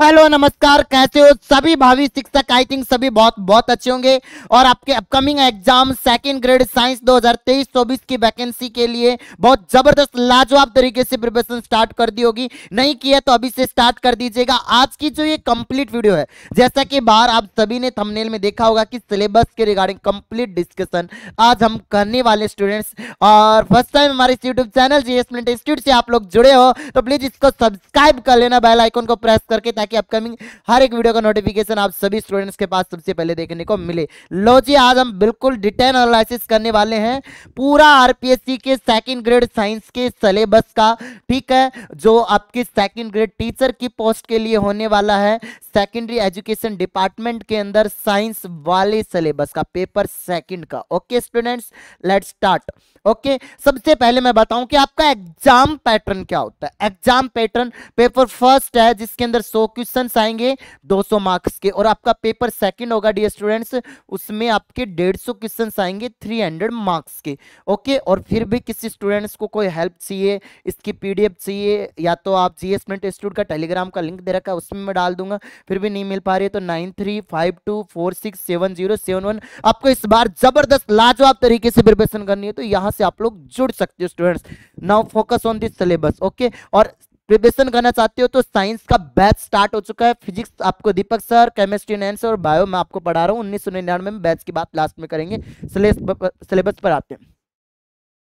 Hello नमस्कार कैसे हो सभी भावी शिक्षक आई थिंक सभी बहुत बहुत अच्छे होंगे और आपके upcoming exam second grade science 2023-24 की वैकेंसी के लिए बहुत जबरदस्त लाजवाब तरीके से प्रिपरेशन स्टार्ट कर दी होगी नहीं किया तो अभी से स्टार्ट कर दीजिएगा आज की जो ये कंप्लीट वीडियो है जैसा कि बाहर आप सभी ने थमनेल में देखा होगा कि सिलेबस के रिगार्डिंग कंप्लीट डिस्कशन आज हम करने वाले स्टूडेंट्स और फर्स्ट टाइम हमारे YouTube channel G S institute से आप लोग जुड़े हो तो प्लीज इसको सब्सक्राइब कर लेना बेल को प्रेस करके ताकि अपकमिंग हर एक वीडियो का नोटिफिकेशन आप सभी स्टूडेंट्स के पास सबसे पहले देखने को मिले लो जी आज हम बिल्कुल डिटेल एनालिसिस करने वाले हैं पूरा आरपीएससी के सेकंड ग्रेड साइंस के सिलेबस का ठीक है जो आपके सेकंड ग्रेड टीचर की पोस्ट के लिए होने वाला है सेकेंडरी एजुकेशन डिपार्टमेंट के अंदर साइंस वाले सिलेबस का पेपर सेकेंड का okay students let start okay सबसे पहले मैं बताऊं कि आपका एग्जाम पैटर्न क्या होता है एग्जाम पैटर्न पेपर फर्स्ट है जिसके अंदर सो क्वेश्चन आएंगे 200 मार्क्स के और आपका पेपर सेकंड होगा डी स्टूडेंट्स उसमें आपके 150 क्वेश्चन आएंगे 300 मार्क्स के ओके और फिर भी किसी स्टूडेंट्स को कोई हेल्प चाहिए इसकी एफ चाहिए या तो आप जी एस इंस्टीट्यूट का टेलीग्राम का लिंक दे रखा है उसमें मैं डाल दूंगा फिर भी नहीं मिल पा रही है तो nine three five two four six seven zero seven one आपको इस बार जबरदस्त लाजवाब तरीके से प्रिपरेशन करनी है तो यहाँ से आप लोग जुड़ सकते हो students now focus on this syllabus okay और प्रिपरेशन करना चाहते हो तो साइंस का बैच स्टार्ट हो चुका है फिजिक्स आपको दीपक सर केमिस्ट्री एंड और बायो मैं आपको पढ़ा रहा हूँ उन्नीस सौ निन्यानवे में बैच की बात लास्ट में करेंगे सिलेबस पर आते हैं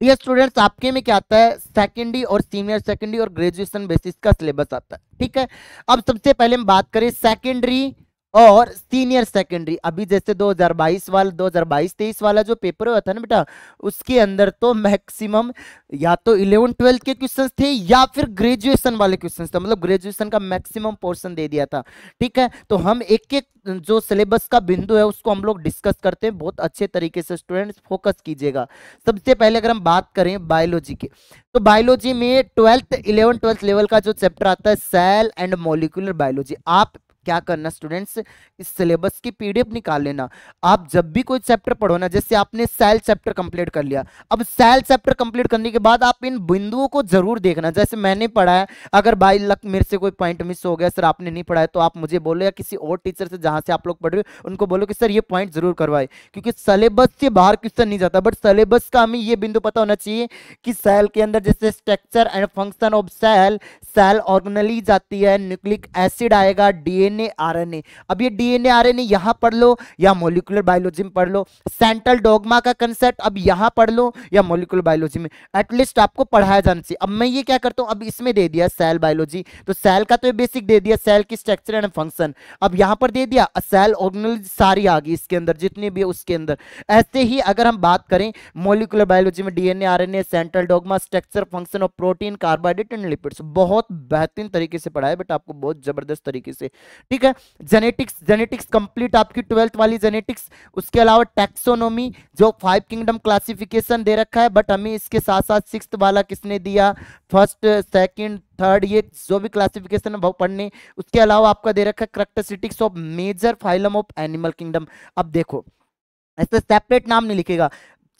ये स्टूडेंट्स आपके में क्या आता है सेकेंडरी और सीनियर सेकेंडरी और ग्रेजुएशन बेसिस का सिलेबस आता है ठीक है अब सबसे पहले हम बात करें सेकेंडरी और सीनियर सेकेंडरी अभी जैसे 2022 वाला 2022-23 वाला जो पेपर हुआ था ना बेटा उसके अंदर तो मैक्सिमम या तो 11 ट्वेल्थ के क्वेश्चंस थे या फिर ग्रेजुएशन वाले क्वेश्चंस थे मतलब ग्रेजुएशन का मैक्सिमम पोर्शन दे दिया था ठीक है तो हम एक एक जो सिलेबस का बिंदु है उसको हम लोग डिस्कस करते हैं बहुत अच्छे तरीके से स्टूडेंट फोकस कीजिएगा सबसे पहले अगर हम बात करें बायोलॉजी के तो बायोलॉजी में ट्वेल्थ इलेवन ट्वेल्थ लेवल का जो चैप्टर आता है सेल एंड मोलिकुलर बायोलॉजी आप क्या करना स्टूडेंट्स इस सिलेबस की पीडीएफ निकाल लेना आप जब भी कोई चैप्टर पढ़ो ना जैसे आपने सेल चैप्टर कंप्लीट कर लिया अब सेल चैप्टर कंप्लीट करने के बाद आप इन बिंदुओं को जरूर देखना जैसे मैंने पढ़ा है अगर बाई लक मेरे से कोई पॉइंट मिस हो गया सर आपने नहीं पढ़ाया तो आप मुझे बोलो या किसी और टीचर से जहां से आप लोग पढ़ रहे हो उनको बोलो कि सर ये पॉइंट जरूर करवाए क्योंकि सिलेबस से बाहर क्वेश्चन नहीं जाता बट सिलेबस का हमें यह बिंदु पता होना चाहिए कि सेल के अंदर जैसे structure and function of cell cell organelle जाती है न्यूक्लिक एसिड आएगा डीएन डीएनए आरएनए अब ये डीएनए आरएनए यहां पढ़ लो या मोलिकुलर बायोलॉजी में पढ़ लो सेंट्रल डोगमा का कंसेप्ट अब यहां पढ़ लो या मोलिकुलर बायोलॉजी में एटलीस्ट आपको पढ़ाया जाना चाहिए अब मैं ये क्या करता हूं अब इसमें दे दिया सेल बायोलॉजी तो सेल का तो ये बेसिक दे दिया सेल की स्ट्रक्चर एंड फंक्शन अब यहां पर दे दिया सेल ऑर्गेनोलॉजी सारी आ गई इसके अंदर जितनी भी है उसके अंदर ऐसे ही अगर हम बात करें मोलिकुलर बायोलॉजी में DNA RNA central dogma structure function of protein carbohydrate and lipids बहुत बेहतरीन तरीके से पढ़ाया बट आपको बहुत जबरदस्त तरीके से ठीक है जेनेटिक्स जेनेटिक्स कंप्लीट आपकी ट्वेल्थ वाली जेनेटिक्स उसके अलावा टैक्सोनोमी जो फाइव किंगडम क्लासिफिकेशन दे रखा है बट हमें इसके साथ साथ सिक्स वाला किसने दिया फर्स्ट सेकेंड थर्ड ये जो भी क्लासिफिकेशन है पढ़ने उसके अलावा आपका दे रखा है characteristics of major phylum of animal kingdom अब देखो ऐसे सेपरेट नाम नहीं लिखेगा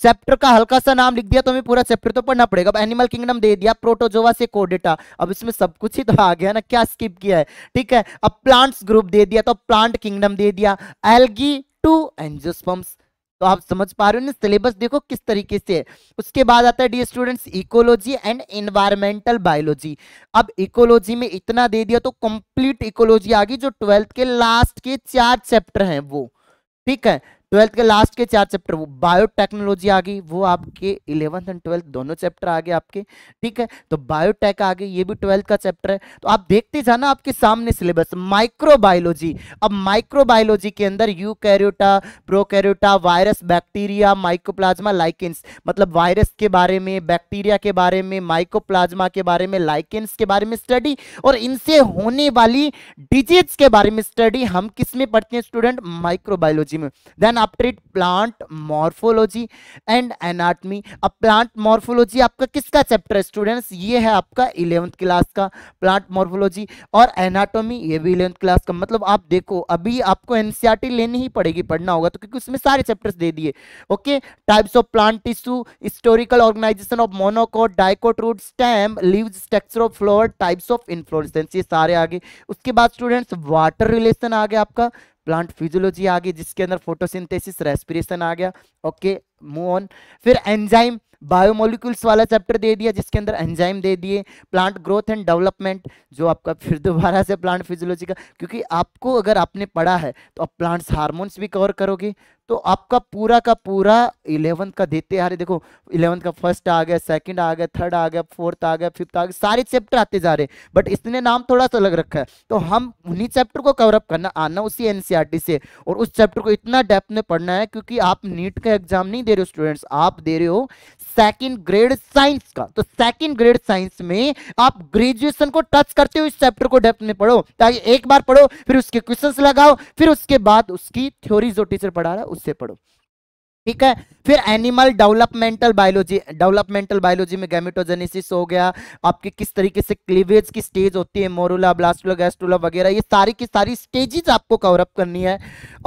चैप्टर का हल्का सा नाम लिख दिया तो हमें पूरा चैप्टर तो पढ़ना पड़ेगा अब एनिमल किंगडम दे दिया प्रोटोजोवा से कोडेटा अब इसमें सब कुछ ही तो आ गया ना क्या स्किप किया है ठीक है अब प्लांट्स ग्रुप दे दिया तो प्लांट किंगडम दे दिया एलगी टू एंजोस्पम्स तो आप समझ पा रहे हो ना सिलेबस देखो किस तरीके से है उसके बाद आता है dear students ecology and environmental biology अब इकोलॉजी में इतना दे दिया तो कंप्लीट इकोलॉजी आ गई जो ट्वेल्थ के लास्ट के चार चैप्टर हैं वो ठीक है ट्वेल्थ के लास्ट के चार चैप्टर वो बायोटेक्नोलॉजी आ गई वो आपके इलेवंथ एंड ट्वेल्थ दोनों चैप्टर आ गए आपके ठीक है तो बायोटेक आ गई ये भी ट्वेल्थ का चैप्टर है तो आप देखते जाना आपके सामने सिलेबस माइक्रोबायोलॉजी अब माइक्रोबायोलॉजी के अंदर eukaryota prokaryota virus bacteria mycoplasma lichens मतलब वायरस के बारे में बैक्टीरिया के बारे में प्लाज्मा के बारे में लाइकेंस के बारे में स्टडी और इनसे होने वाली डिजीज के बारे में स्टडी हम किस में पढ़ते हैं स्टूडेंट माइक्रोबायोलॉजी में देन आपट्रेट प्लांट मॉर्फोलॉजी एंड एनाटमी अब प्लांट मॉर्फोलॉजी आपका किसका चैप्टर है स्टूडेंट्स ये है आपका इलेवंथ क्लास का प्लांट मॉर्फोलॉजी और एनाटोमी ये भी इलेवंथ क्लास का मतलब आप देखो अभी आपको एनसीआरटी लेनी ही पड़ेगी पढ़ना होगा तो क्योंकि उसमें सारे चैप्टर्स दे दिए okay types of plant tissue historical organisation of monocot dicot root stem leaf structure of flower types of inflorescence ये सारे आगे उसके बाद स्टूडेंट्स वाटर रिलेशन आ गया आपका प्लांट फिजियोलॉजी आ गई जिसके अंदर फोटोसिंथेसिस रेस्पिरेशन आ गया ओके मूव ऑन फिर एंजाइम बायोमोलिक्यूल्स वाला चैप्टर दे दिया जिसके अंदर एंजाइम दे दिए प्लांट ग्रोथ एंड डेवलपमेंट जो आपका फिर दोबारा से प्लांट फिजियोलॉजी का क्योंकि आपको अगर आपने पढ़ा है तो आप प्लांट्स हार्मोन्स भी कवर करोगे तो आपका पूरा का पूरा इलेवंथ का देते आ रहे देखो इलेवंथ का फर्स्ट आ गया सेकंड आ गया थर्ड आ गया फोर्थ आ गया फिफ्थ आ गया सारे चैप्टर आते जा रहे बट इसने नाम थोड़ा सा अलग रखा है तो हम उन्हीं चैप्टर को कवरअप करना आना उसी एन e से और उस चैप्टर को इतना डेप्थ में पढ़ना है क्योंकि आप नीट का एग्जाम नहीं दे रहे हो स्टूडेंट्स आप दे रहे हो सेकंड ग्रेड साइंस का तो सेकंड ग्रेड साइंस में आप ग्रेजुएशन को टच करते हुए इस चैप्टर को डेप्थ में पढ़ो ताकि एक बार पढ़ो फिर उसके क्वेश्चंस लगाओ फिर उसके बाद उसकी थ्योरी जो टीचर पढ़ा रहा है उससे पढ़ो ठीक है फिर animal developmental biology developmental biology में गैमेटोजेनेसिस हो गया आपके किस तरीके से क्लीवेज की स्टेज होती है मोरूला ब्लास्टुला गैस्टुला वगैरह ये सारी की सारी स्टेजेस आपको कवरअप करनी है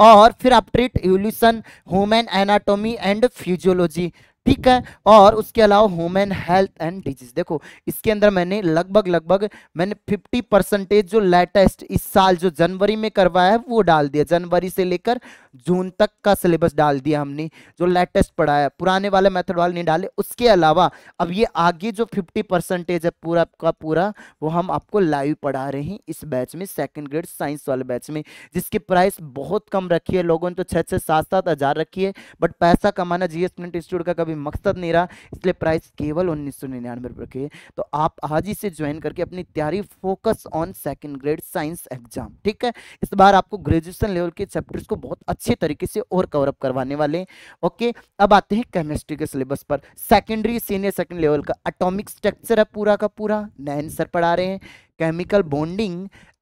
और फिर आप treat evolution human anatomy and physiology ठीक है और उसके अलावा ह्यूमन हेल्थ एंड डिजीज देखो इसके अंदर मैंने लगभग लगभग मैंने 50 परसेंटेज जो लेटेस्ट इस साल जो जनवरी में करवाया है वो डाल दिया जनवरी से लेकर जून तक का सिलेबस डाल दिया हमने जो लेटेस्ट पढ़ाया पुराने वाले मेथड वाले नहीं डाले उसके अलावा अब ये आगे जो फिफ्टी परसेंटेज है पूरा का पूरा वो हम आपको लाइव पढ़ा रहे हैं इस बैच में सेकेंड ग्रेड साइंस वाले बैच में जिसकी प्राइस बहुत कम रखी है लोगों ने तो छः छः सात सात हज़ार रखी है बट पैसा कमाना जी एस इंस्टीट्यूट का कभी भी मकसद नहीं रहा इसलिए प्राइस केवल उन्नीस सौ निन्यानवे रुपये तो आप आज ही से ज्वाइन करके अपनी तैयारी focus on second grade science exam ठीक है इस बार आपको ग्रेजुएशन लेवल के चैप्टर्स को बहुत अच्छे तरीके से और कवरअप करवाने वाले ओके अब आते हैं केमिस्ट्री के सिलेबस पर सेकेंडरी सीनियर सेकेंड लेवल का अटोमिक स्ट्रक्चर है पूरा का पूरा नैन आंसर पढ़ा रहे हैं chemical bonding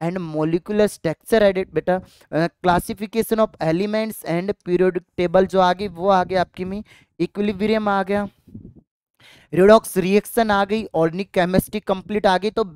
and molecular structure एडिट बेटा classification of elements and periodic table जो आगे वो आगे आपकी में इक्विलिब्रियम आ गया रेडॉक्स रिएक्शन आ गई ऑर्गेनिक केमिस्ट्री कंप्लीट आ गई तो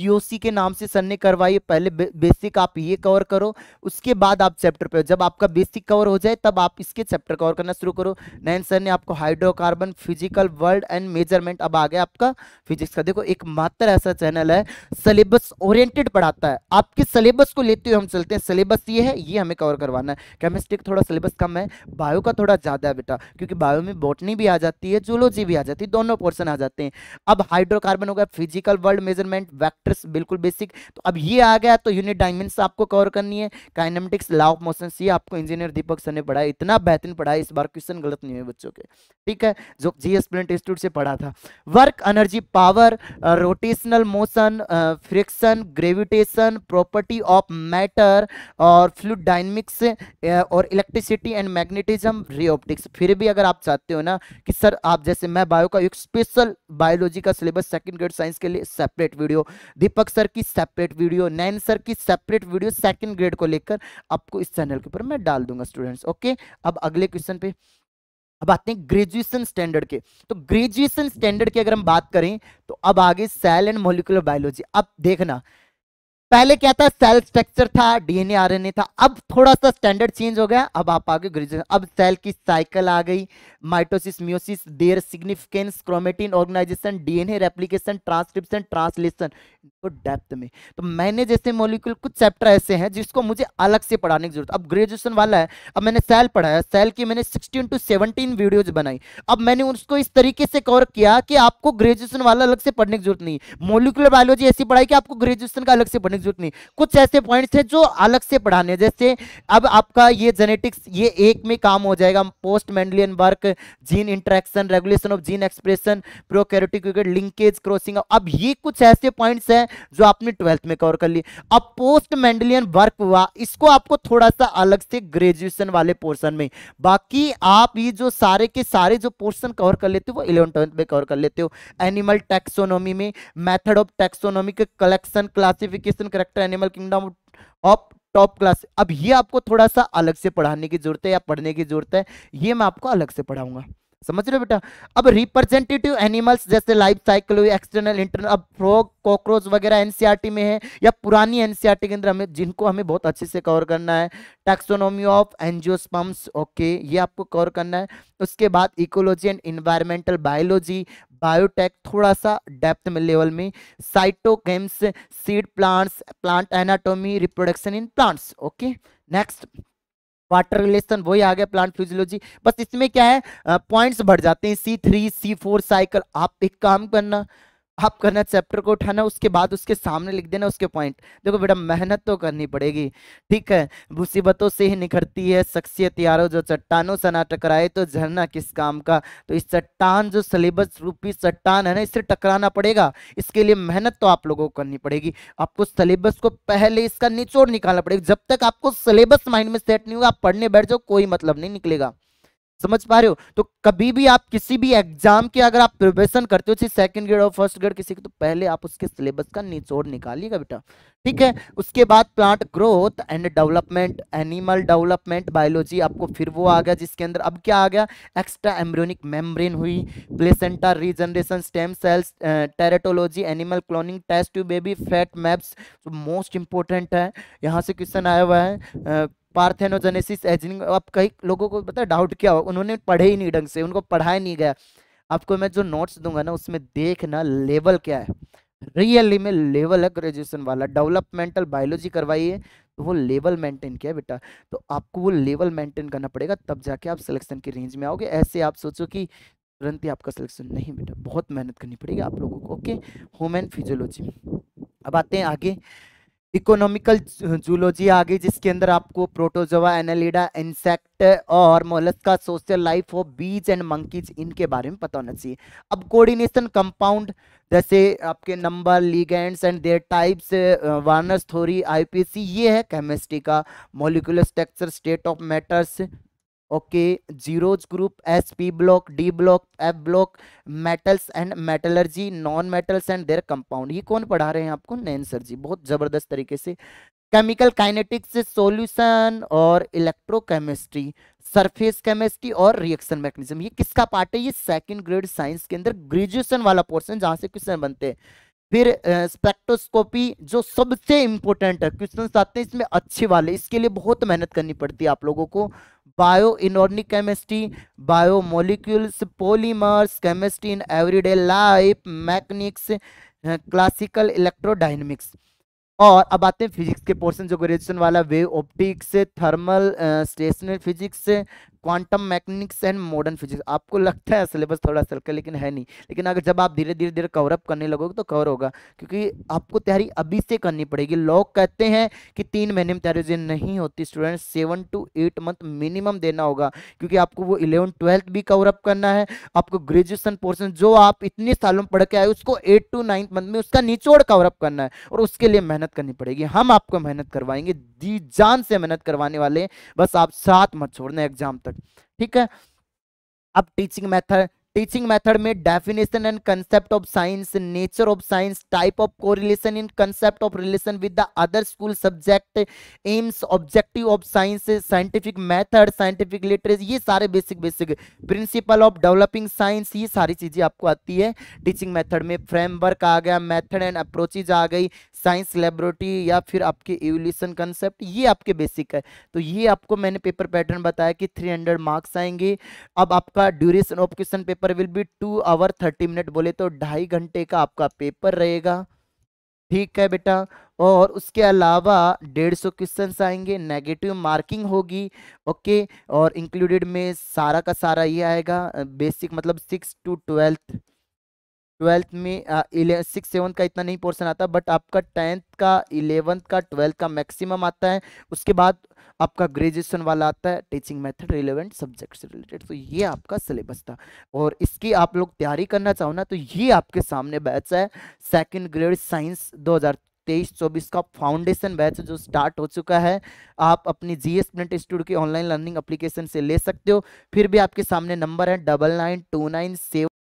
जीओसी के नाम से सर ने करवाई पहले बेसिक आप ये कवर करो उसके बाद आप चैप्टर पे जब आपका बेसिक कवर हो जाए तब आप इसके चैप्टर कवर करना शुरू करो नैन सर ने आपको hydrocarbon physical world and measurement अब आ गया आपका फिजिक्स का देखो एक मात्र ऐसा चैनल है सिलेबस ओरिएंटेड पढ़ाता है आपके सिलेबस को लेते हुए हम चलते हैं सिलेबस ये है ये हमें कवर करवाना है केमिस्ट्री का थोड़ा सिलेबस कम है बायो का थोड़ा ज़्यादा है बेटा क्योंकि बायो में बॉटनी भी आ जाती है जूलॉजी भी आ जाती है दोनों पोर्सन आ जाते हैं अब हाइड्रोकार्बन हो गया फिजिकल वर्ल्ड मेजरमेंट वैक्टर्स बिल्कुल बेसिक तो अब ये आ गया तो यूनिट डायमेंस आपको कवर करनी है काइनेमेटिक्स लॉ ऑफ मोशन ये आपको इंजीनियर दीपक सर ने पढ़ाया इतना बेहतरीन पढ़ाया इस बार क्वेश्चन गलत नहीं है बच्चों के ठीक है जो जी एस प्लेंट इंस्टीट्यूट से पढ़ा था work energy power rotational motion friction gravitation property of matter और फ्लूड डायनमिक्स uh, और इलेक्ट्रिसिटी एंड मैग्नेटिज्म रीऑप्टिक्स फिर भी अगर आप चाहते हो ना कि सर आप जैसे मैं बायो का एक स्पेशल बायोलॉजी का सिलेबस सेकंड ग्रेड साइंस के लिए सेपरेट वीडियो दीपक सर की सेपरेट वीडियो नैन सर की सेपरेट वीडियो सेकंड ग्रेड को लेकर आपको इस चैनल के ऊपर मैं डाल दूंगा स्टूडेंट्स ओके अब अगले क्वेश्चन पे अब आते हैं ग्रेजुएशन स्टैंडर्ड के तो ग्रेजुएशन स्टैंडर्ड की अगर हम बात करें तो अब आगे सेल एंड मोलिकुलर बायोलॉजी अब देखना पहले क्या था सेल स्ट्रक्चर था डीएनए आरएनए था अब थोड़ा सा स्टैंडर्ड चेंज हो गया अब आप आगे ग्रेजुएशन अब सेल की साइकिल आ गई mitosis meiosis their significance chromatin organisation DNA replication transcription translation depth में तो मैंने जैसे मॉलिक्यूल कुछ चैप्टर ऐसे हैं जिसको मुझे अलग से पढ़ाने की जरूरत अब ग्रेजुएशन वाला है अब मैंने सेल पढ़ाया सेल की मैंने सिक्सटीन टू सेवनटीन वीडियोज बनाई अब मैंने उसको इस तरीके से कवर किया कि आपको ग्रेजुएशन वाला अलग से पढ़ने की जरूरत नहीं मोलिकुलर बायोलॉजी ऐसी पढ़ाई कि आपको ग्रेजुएशन का अलग से पढ़ने की जरूरत नहीं कुछ ऐसे पॉइंट्स हैं जो अलग से पढ़ाने जैसे अब आपका ये जेनेटिक्स ये एक में काम हो जाएगा post Mendelian work gene interaction regulation of gene expression prokaryotic linkage crossing अब ये कुछ ऐसे पॉइंट्स हैं जो आपने ट्वेल्थ में कवर कर ली अब पोस्ट मेंडलियन वर्क हुआ इसको आपको थोड़ा सा अलग से ग्रेजुएशन वाले पोर्सन में बाकी आप ये जो सारे के सारे जो पोर्सन कवर कर लेते हो वो इलेवन ट्वेल्थ में कवर कर लेते हो एनिमल टेक्सोनोमी में मैथड ऑफ टेक्सोनोमी के collection classification character animal kingdom of top class अब ये आपको थोड़ा सा अलग से पढ़ाने की जरूरत है या पढ़ने की जरूरत है ये मैं आपको अलग से पढ़ाऊंगा समझ रहे बेटा अब रिप्रेजेंटेटिव एनिमल्स जैसे लाइफ साइकिल हुई एक्सटर्नल इंटरनल अब फ्रॉग कॉकरोच वगैरह एनसीईआरटी में है या पुरानी एनसीईआरटी के अंदर हमें जिनको हमें बहुत अच्छे से कवर करना है टैक्सोनॉमी ऑफ एनजियोस्पम्स ओके ये आपको कवर करना है उसके बाद ecology and environmental biology biotech थोड़ा सा डेप्थ में लेवल में साइटोकेम्स seed plants plant anatomy reproduction in plants okay next water relation वही आ गया प्लांट फिजियोलॉजी बस इसमें क्या है पॉइंट्स बढ़ जाते हैं C three C four cycle आप एक काम करना आप करना चैप्टर को उठाना उसके बाद उसके सामने लिख देना उसके पॉइंट देखो बेटा मेहनत तो करनी पड़ेगी ठीक है मुसीबतों से ही निखरती है शख्सियत यारो जो चट्टानों से ना टकराए तो झरना किस काम का तो इस चट्टान जो सिलेबस रूपी चट्टान है ना इससे टकराना पड़ेगा इसके लिए मेहनत तो आप लोगों को करनी पड़ेगी आपको सिलेबस को पहले इसका निचोड़ निकालना पड़ेगा जब तक आपको सिलेबस माइंड में सेट नहीं होगा आप पढ़ने बैठ जाओ कोई मतलब नहीं निकलेगा समझ पा रहे हो तो कभी भी आप किसी भी एग्जाम के अगर आप प्रिपरेशन करते हो चाहे सेकंड ग्रेड और फर्स्ट ग्रेड किसी के तो पहले आप उसके सिलेबस का निचोड़ निकालिएगा बेटा ठीक है हम्म। उसके बाद plant growth and development animal development biology आपको फिर वो आ गया जिसके अंदर अब क्या आ गया एक्स्ट्रा एम्ब्रियोनिक मेम्ब्रेन हुई placenta regeneration stem cells teratology animal cloning test baby fat maps most important है यहाँ से क्वेश्चन आया हुआ है पार्थेनोजेनेसिस एजिंग अब कई लोगों को पता डाउट क्या हो उन्होंने पढ़े ही नहीं ढंग से उनको पढ़ाया नहीं गया आपको मैं जो नोट्स दूंगा ना उसमें देखना लेवल क्या है रियली में लेवल है ग्रेजुएशन वाला डेवलपमेंटल बायोलॉजी करवाई है तो वो लेवल मेंटेन किया बेटा तो आपको वो लेवल मेंटेन करना पड़ेगा तब जाके आप सिलेक्शन की रेंज में आओगे ऐसे आप सोचो कि तुरंत ही आपका सिलेक्शन नहीं बेटा बहुत मेहनत करनी पड़ेगी आप लोगों को ओके होम एंड फिजियोलॉजी अब आते हैं आगे इकोनॉमिकल जूलॉजी आ गई जिसके अंदर आपको प्रोटोजोवा एनालिडा इंसेक्ट और मोलस का social life of bees and monkeys इनके बारे में पता होना चाहिए अब कोऑर्डिनेशन कंपाउंड जैसे आपके number ligands and their types Werner's theory IPC ये है केमिस्ट्री का molecular structure state of matters okay zeros group S P block D block F block metals and metallurgy non metals and their compound ये कौन पढ़ा रहे हैं आपको नैन sir जी बहुत ज़बरदस्त तरीके से केमिकल काइनेटिक्स सॉल्यूशन और इलेक्ट्रोकेमिस्ट्री सरफेस केमिस्ट्री और रिएक्शन मैकेनिज्म ये किसका पार्ट है ये सेकेंड ग्रेड साइंस के अंदर ग्रेजुएशन वाला पोर्सन जहाँ से क्वेश्चन बनते हैं फिर स्पेक्ट्रोस्कोपी uh, जो सबसे इंपॉर्टेंट है क्वेश्चन आते हैं इसमें अच्छे वाले इसके लिए बहुत मेहनत करनी पड़ती है आप लोगों को bio inorganic chemistry bio molecules polymers chemistry in everyday life mechanics classical electrodynamics और अब आते हैं फिजिक्स के पोर्शन जो ग्रेजुएशन वाला wave optics thermal stationary physics quantum mechanics and modern physics आपको लगता है सिलेबस थोड़ा का लेकिन है नहीं लेकिन अगर जब आप धीरे धीरे धीरे कवरअप करने लगोगे तो कवर होगा क्योंकि आपको तैयारी अभी से करनी पड़ेगी लोग कहते हैं कि तीन महीने में तैयारी नहीं होती student seven two eight month minimum देना होगा क्योंकि आपको वो इलेवन ट्वेल्थ भी कवरअप करना है आपको ग्रेजुएसन पोर्सन जो आप इतने सालों में पढ़ के आए उसको एट टू नाइन्थ मंथ में उसका निचोड़ कवरअप करना है और उसके लिए मेहनत करनी पड़ेगी हम आपको मेहनत करवाएंगे दी जान से मेहनत करवाने वाले बस आप साथ मत छोड़ना एग्जाम तक ठीक है अब टीचिंग मेथड टीचिंग मेथड में definition and concept of science nature of science type of correlation in concept of relation with the other school subject aims objective of science scientific method scientific literature ये सारे basic basic principle of developing science ये सारी चीज़ें आपको आती है teaching method में framework आ गया मैथड एंड अप्रोचेज आ गई साइंस लेबोरेटरी या फिर आपके एवोल्यूशन कंसेप्ट ये आपके बेसिक है तो ये आपको मैंने पेपर पैटर्न बताया कि 300 मार्क्स आएंगे अब आपका duration of question paper paper will be two hour thirty minute बोले तो ढाई घंटे का आपका पेपर रहेगा ठीक है बेटा और उसके अलावा डेढ़ सौ क्वेश्चन आएंगे नेगेटिव मार्किंग होगी ओके और इंक्लूडेड में सारा का सारा ये आएगा बेसिक मतलब सिक्स टू ट्वेल्थ ट्वेल्थ में सिक्स सेवन का इतना नहीं पोर्सन आता बट आपका टेंथ का इलेवंथ का ट्वेल्थ का मैक्सिमम आता है उसके बाद आपका ग्रेजुएशन वाला आता है टीचिंग मेथड रिलेवेंट सब्जेक्ट से रिलेटेड तो ये आपका सिलेबस था और इसकी आप लोग तैयारी करना चाहो ना तो ये आपके सामने बैच है सेकेंड ग्रेड साइंस दो तेईस चौबीस का फाउंडेशन बैच जो स्टार्ट हो चुका है आप अपनी जी एस प्रिंट इंस्टीट्यूट की ऑनलाइन लर्निंग एप्लीकेशन से ले सकते हो फिर भी आपके सामने नंबर है double nine two nine seven